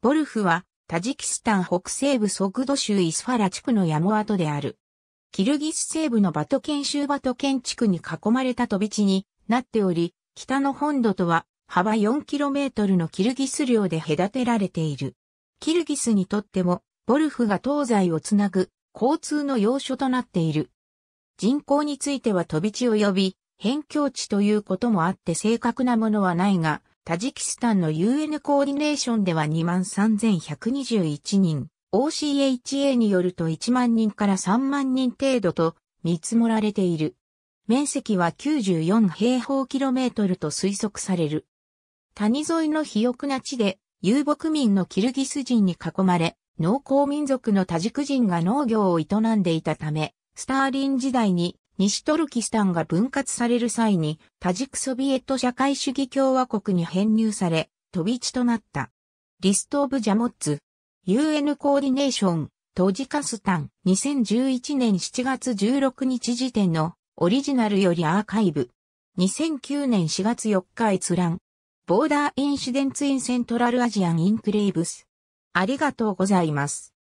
ボルフは、タジキスタン北西部ソグド州イスファラ地区の山跡である。キルギス西部のバトケン州バトケン地区に囲まれた飛び地になっており、北の本土とは幅 4km のキルギス領で隔てられている。キルギスにとっても、ボルフが東西をつなぐ交通の要所となっている。人口については飛び地を呼び、辺境地ということもあって正確なものはないが、タジキスタンの UN コーディネーションでは23,121人、OCHA によると1万人から3万人程度と見積もられている。面積は94平方キロメートルと推測される。谷沿いの肥沃な地で遊牧民のキルギス人に囲まれ、農耕民族のタジク人が農業を営んでいたため、スターリン時代に西トルキスタンが分割される際に、タジクソビエット社会主義共和国に編入され、飛び地となった。リスト・オブ・ジャモッツ、UN コーディネーション、トジカスタン、2011年7月16日時点のオリジナルよりアーカイブ。2009年4月4日閲覧。ボーダーインシデンツインセントラルアジアンインクレイブス。ありがとうございます。